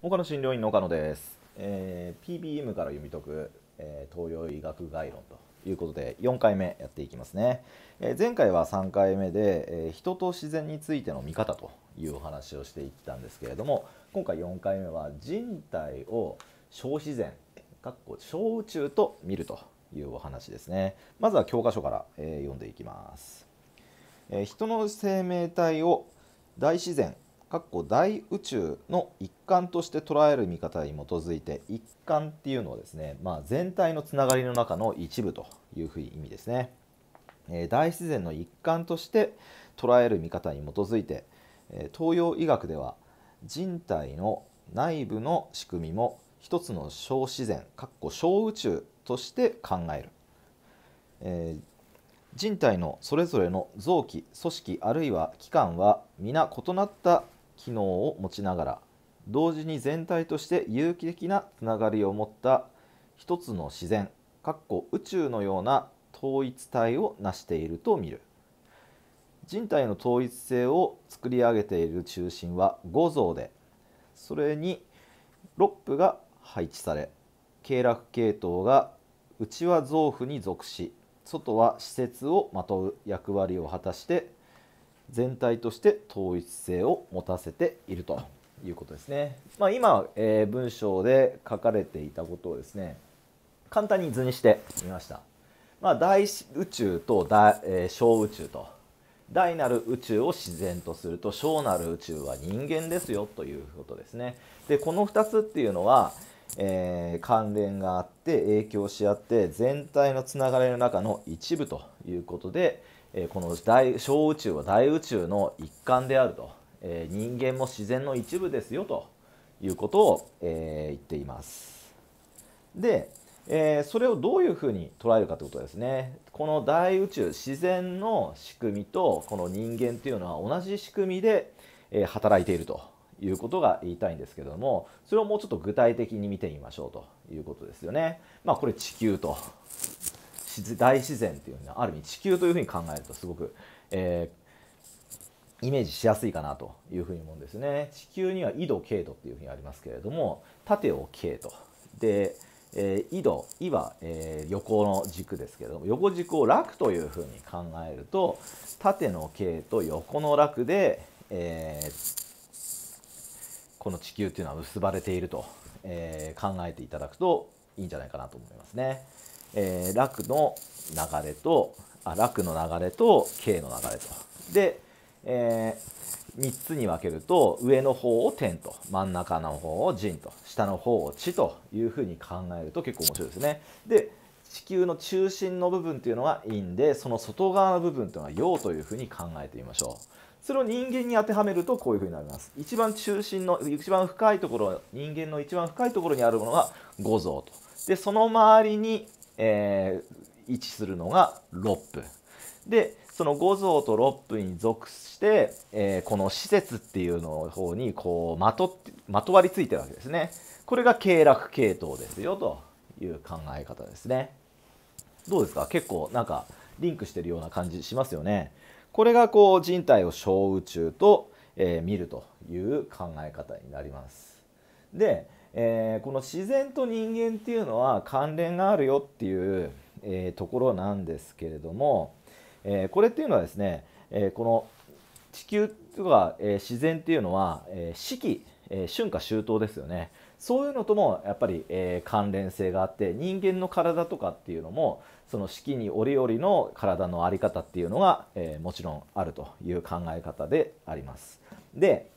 岡野診療院の岡野です、えー、PBM から読み解く、えー、東洋医学概論ということで4回目やっていきますね、えー、前回は3回目で、え人と自然についての見方というお話をしていったんですけれども今回4回目は人体を小自然かっこ小宇宙と見るというお話ですねまずは教科書から、え読んでいきます、え人の生命体を大自然括弧大宇宙の一環として捉える見方に基づいて一環っていうのはですね、まあ、全体のつながりの中の一部というふうに意味ですね、えー、大自然の一環として捉える見方に基づいて、えー、東洋医学では人体の内部の仕組みも一つの小自然括弧小宇宙として考える、えー、人体のそれぞれの臓器組織あるいは器官は皆異なった機能を持ちながら同時に全体として有機的なつながりを持った一つの自然かっこ宇宙のような統一体を成していると見る人体の統一性を作り上げている中心は五臓でそれに六腑が配置され経絡系統が内は臓腑に属し外は施設をまとう役割を果たして全体として統一性を持たせているということですね。まあ、今、えー、文章で書かれていたことをですね簡単に図にしてみました。まあ、大宇宙と大、えー、小宇宙と大なる宇宙を自然とすると小なる宇宙は人間ですよということですね。でこの2つっていうのは、えー、関連があって影響し合って全体のつながりの中の一部ということで、この大小宇宙は大宇宙の一環であると、え人間も自然の一部ですよということを、え言っています。で、えそれをどういうふうに捉えるかということですね。この大宇宙自然の仕組みとこの人間っていうのは同じ仕組みで、え働いているということが言いたいんですけれどもそれをもうちょっと具体的に見てみましょうということですよね。まあ、これ地球と大自然っていうのはある意味地球というふうに考えるとすごく、えー、イメージしやすいかなというふうに思うんですね。地球には緯度経度っていうふうにありますけれども縦を経度で、えー、緯度緯は、えー、横の軸ですけれども横軸を楽というふうに考えると縦の経と横の楽で、えー、この地球っていうのは結ばれていると、えー、考えていただくといいんじゃないかなと思いますね。えー、楽の流れとあ楽の流れと軽の流れと。で、えー、3つに分けると上の方を天と真ん中の方を人と下の方を地というふうに考えると結構面白いですね。で地球の中心の部分というのは陰でその外側の部分というのは陽というふうに考えてみましょう。それを人間に当てはめるとこういうふうになります。一番中心の一番深いところ人間の一番深いところにあるものが五臓と。でその周りにえー、位置するのがロップ。でその五臓と六分に属して、えー、この施設っていうの方にこうまとってまとわりついてるわけですね。これが経絡系統ですよという考え方ですね。どうですか結構なんかリンクしてるような感じしますよね。これがこう人体を小宇宙と、えー、見るという考え方になります。でえー、この自然と人間っていうのは関連があるよっていう、えー、ところなんですけれども、えー、これっていうのはですね、えこの地球とか、え自然っていうのは、え四季、え春夏秋冬ですよねそういうのともやっぱり、え関連性があって人間の体とかっていうのもその四季に折々の体の在り方っていうのが、えもちろんあるという考え方であります。で、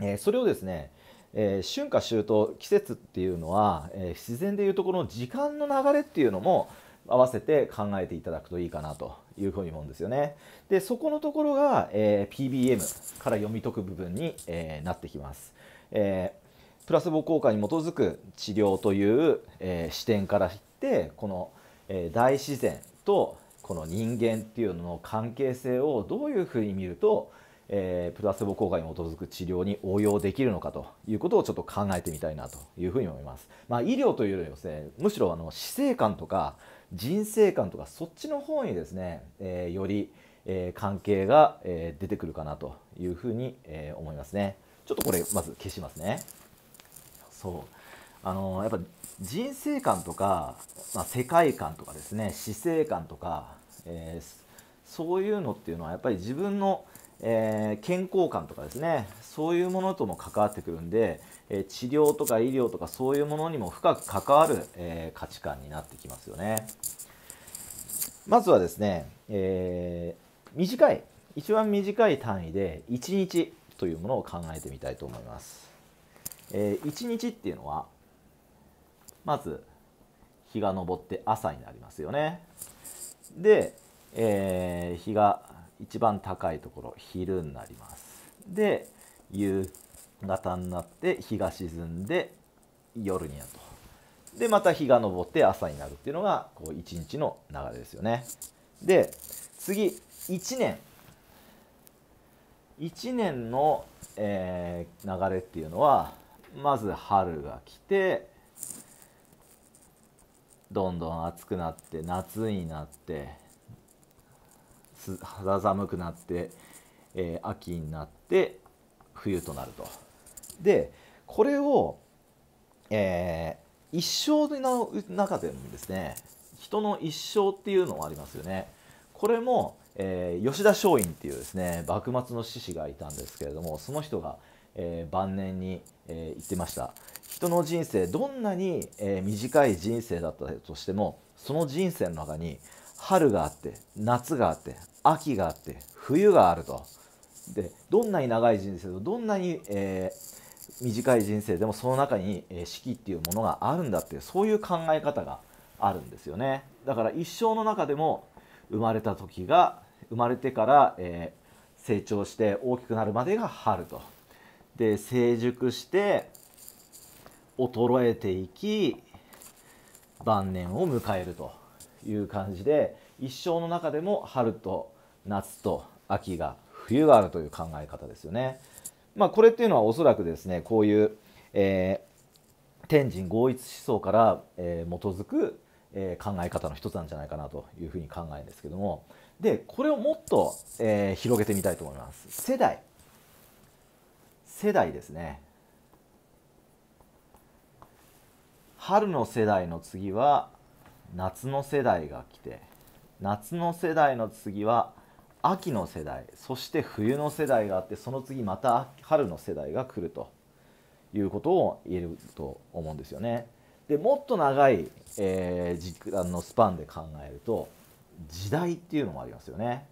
えそれをですねえー、春夏秋冬季節っていうのは、えー、自然でいうところの時間の流れっていうのも合わせて考えていただくといいかなというふうに思うんですよね。でそこのところが、えー、PBM から読み解く部分に、えー、なってきます。えー、プラスボ効果に基づく治療という、えー、視点からしてこの、えー、大自然とこの人間っていうのの関係性をどういうふうに見るとえー、プラセボ効果に基づく治療に応用できるのかということをちょっと考えてみたいなというふうに思います。まあ、医療というよりですねむしろあの死生観とか人生観とかそっちの方にですね、えー、より、えー、関係が、えー、出てくるかなというふうに、えー、思いますね。ちょっとこれまず消しますね。そうあのやっぱ人生観とか、まあ、世界観とかですね死生観とか、えー、そういうのっていうのはやっぱり自分のえー、健康観とかですねそういうものとも関わってくるんで、え治療とか医療とかそういうものにも深く関わる、え価値観になってきますよね。まずはですね、えー、短い一番短い単位で1日というものを考えてみたいと思います。えー、1日っていうのはまず日が昇って朝になりますよね。で、えー、日が一番高いところ昼になりますで夕方になって日が沈んで夜になるとでまた日が昇って朝になるっていうのがこう一日の流れですよねで次1年1年の、えー、流れっていうのはまず春が来てどんどん暑くなって夏になって肌寒くなって、えー、秋になって冬となると。でこれを、えー、一生の中でもですね人の一生っていうのもありますよね。これも、えー、吉田松陰っていうですね幕末の志士がいたんですけれどもその人が、えー、晩年に、えー、言ってました人の人生どんなに、え短い人生だったとしてもその人生の中に春があって夏があって秋があって冬があるとでどんなに長い人生どんなに、えー、短い人生でもその中に、えー、四季っていうものがあるんだってそういう考え方があるんですよねだから一生の中でも生まれた時が生まれてから、えー、成長して大きくなるまでが春とで成熟して衰えていき晩年を迎えると。いう感じで一生の中でも春と夏と秋が冬があるという考え方ですよね。まあ、これっていうのはおそらくですねこういう、えー、天神合一思想から、えー、基づく、えー、考え方の一つなんじゃないかなというふうに考えるんですけどもでこれをもっと、えー、広げてみたいと思います。世代世代ですね春の世代の次は夏の世代が来て夏の世代の次は秋の世代そして冬の世代があってその次また春の世代が来るということを言えると思うんですよね。でもっと長い、えー、時間のスパンで考えると時代っていうのもありますよね。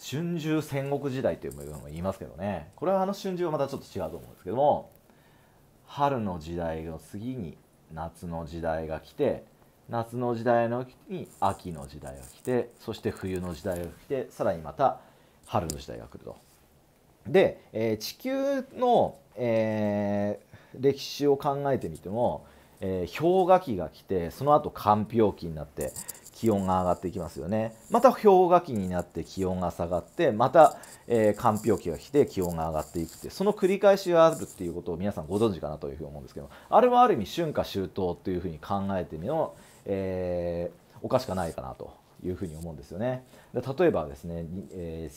春秋戦国時代というのも言いますけどねこれはあの春秋はまたちょっと違うと思うんですけども春の時代の次に夏の時代が来て夏の時代のに秋の時代が来てそして冬の時代が来てさらにまた春の時代が来ると。で、えー、地球の、えー、歴史を考えてみても、えー、氷河期が来てその後間氷期になって気温が上がっていきますよねまた氷河期になって気温が下がってまた、えー、寒氷期が来て気温が上がっていくってその繰り返しがあるっていうことを皆さんご存知かなというふうに思うんですけどあれはある意味春夏秋冬というふうに考えてみるの、えー、おかしくないかなというふうに思うんですよね。で例えばですね、え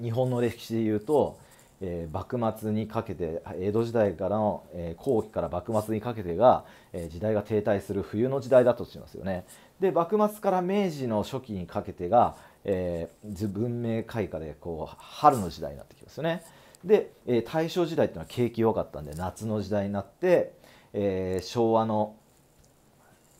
ー、日本の歴史でいうとえー、幕末にかけて江戸時代からの、えー、後期から幕末にかけてが、えー、時代が停滞する冬の時代だとしますよね。で幕末から明治の初期にかけてが、えー、文明開化でこう春の時代になってきますよね。で、えー、大正時代っていうのは景気良かったんで夏の時代になって、えー、昭和の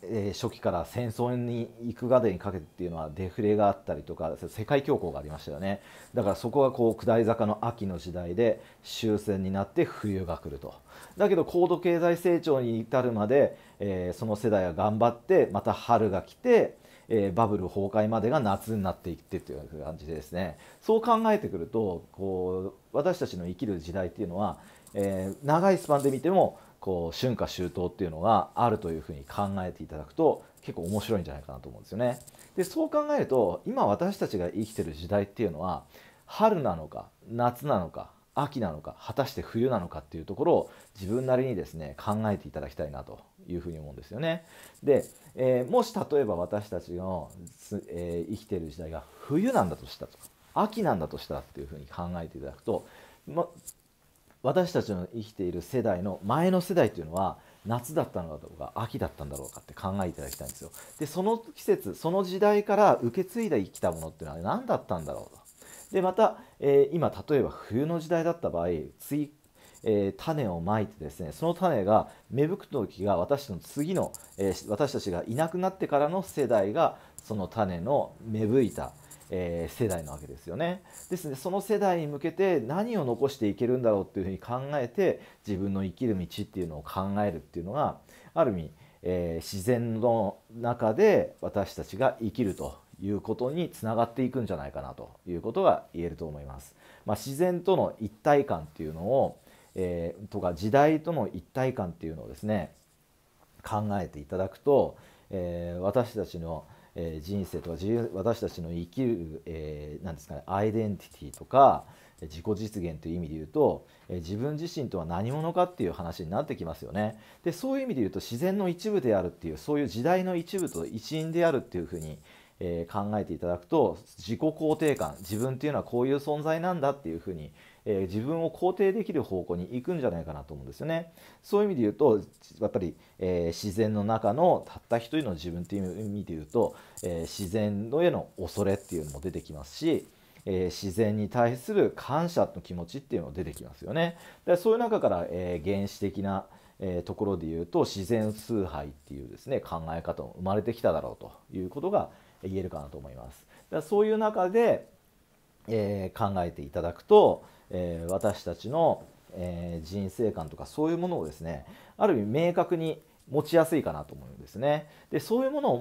え初期から戦争に行くまでにかけてっていうのはデフレがあったりとか世界恐慌がありましたよねだからそこがこう下り坂の秋の時代で終戦になって冬が来るとだけど高度経済成長に至るまで、えー、その世代は頑張ってまた春が来て、えー、バブル崩壊までが夏になっていってという感じでですねそう考えてくるとこう私たちの生きる時代っていうのは、え長いスパンで見てもこう春夏秋冬っていうのがあるというふうに考えていただくと結構面白いんじゃないかなと思うんですよね。でそう考えると今私たちが生きてる時代っていうのは春なのか夏なのか秋なのか果たして冬なのかっていうところを自分なりにですね考えていただきたいなというふうに思うんですよね。で、えー、もし例えば私たちの、えー、生きてる時代が冬なんだとしたとか秋なんだとしたっていうふうに考えていただくと、ま、私たちの生きている世代の前の世代というのは夏だったのだうか秋だったんだろうかって考えていただきたいんですよ。でその季節その時代から受け継いできたものっていうのは何だったんだろうと。でまた、えー、今例えば冬の時代だった場合次、えー、種をまいてですねその種が芽吹く時が私の次の、えー、私たちがいなくなってからの世代がその種の芽吹いた、えー、世代なわけですよね。ですねその世代に向けて何を残していけるんだろうっていうふうに考えて自分の生きる道っていうのを考えるっていうのがある意味、えー、自然の中で私たちが生きるということにつながっていくんじゃないかなということが言えると思います。まあ、自然との一体感っていうのを、えー、とか時代との一体感っていうのをですね考えていただくと、えー、私たちのえー、人生とか自私たちの生きる、えー、なんですかねアイデンティティとか自己実現という意味で言うと、え自分自身とは何者かっていう話になってきますよね。でそういう意味で言うと自然の一部であるっていうそういう時代の一部と一員であるっていうふうにえー、考えていただくと自己肯定感自分っていうのはこういう存在なんだっていうふうに、えー、自分を肯定できる方向に行くんじゃないかなと思うんですよね。そういう意味で言うとやっぱり、えー、自然の中のたった一人の自分っていう意味で言うと、え自然のへの恐れっていうのも出てきますし。え自然に対する感謝の気持ちっていうのも出てきますよね。でそういう中から、え原始的なえー、ところで言うと自然崇拝っていうですね考え方も生まれてきただろうということが、言えるかなと思います。だそういう中で、えー、考えていただくと、えー、私たちの、えー、人生観とかそういうものをですねある意味明確に持ちやすいかなと思うんですね。でそういうものを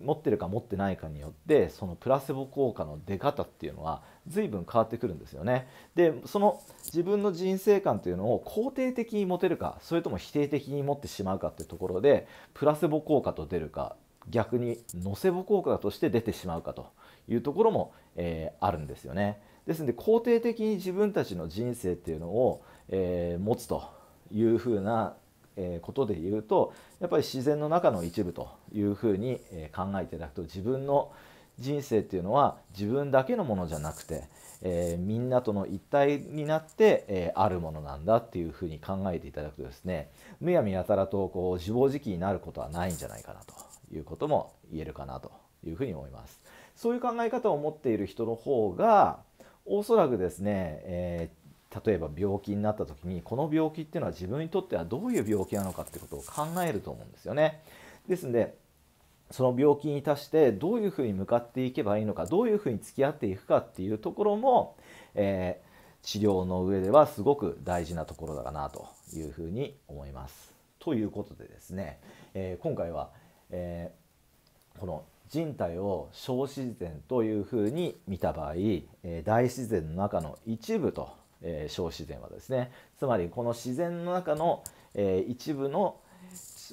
持ってるか持ってないかによってそのプラセボ効果の出方っていうのは随分変わってくるんですよね。でその自分の人生観というのを肯定的に持てるかそれとも否定的に持ってしまうかっていうところでプラセボ効果と出るか逆にのせぼ効果として出てしまうかというところも、えー、あるんですよね。ですので肯定的に自分たちの人生っていうのを、えー、持つというふうな、えことで言うとやっぱり自然の中の一部というふうに、え考えていただくと自分の人生っていうのは自分だけのものじゃなくて、えー、みんなとの一体になって、えー、あるものなんだっていうふうに考えていただくとですねむやみやたらとこう自暴自棄になることはないんじゃないかなということも言えるかなというふうに思います。そういう考え方を持っている人の方がおそらくですね、えー、例えば病気になった時にこの病気っていうのは自分にとってはどういう病気なのかってことを考えると思うんですよね。ですのでその病気に対してどういうふうに向かっていけばいいのかどういうふうに付き合っていくかっていうところも、えー、治療の上ではすごく大事なところだかなというふうに思います。ということでですね、えー、今回は「えー、この人体を小自然というふうに見た場合、え大自然の中の一部と、え小自然はですねつまりこの自然の中の、え一部の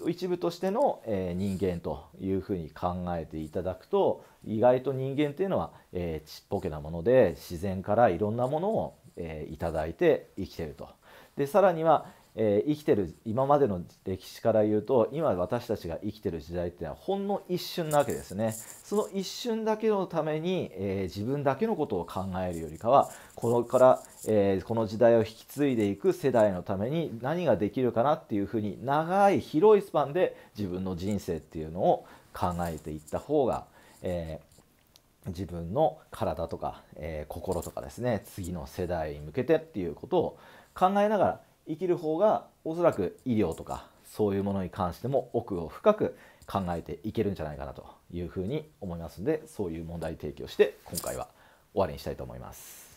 一部としての、え人間というふうに考えていただくと意外と人間というのは、えちっぽけなもので自然からいろんなものを、えー、いただいて生きてると。でさらには、えー、生きてる今までの歴史から言うと今私たちが生きてる時代っていうのはほんの一瞬なわけですねその一瞬だけのために、えー、自分だけのことを考えるよりかはこのから、えー、この時代を引き継いでいく世代のために何ができるかなっていうふうに長い広いスパンで自分の人生っていうのを考えていった方が、えー、自分の体とか、えー、心とかですね次の世代に向けてっていうことを考えながら生きる方がおそらく医療とかそういうものに関しても奥を深く考えていけるんじゃないかなというふうに思いますのでそういう問題提起をして今回は終わりにしたいと思います。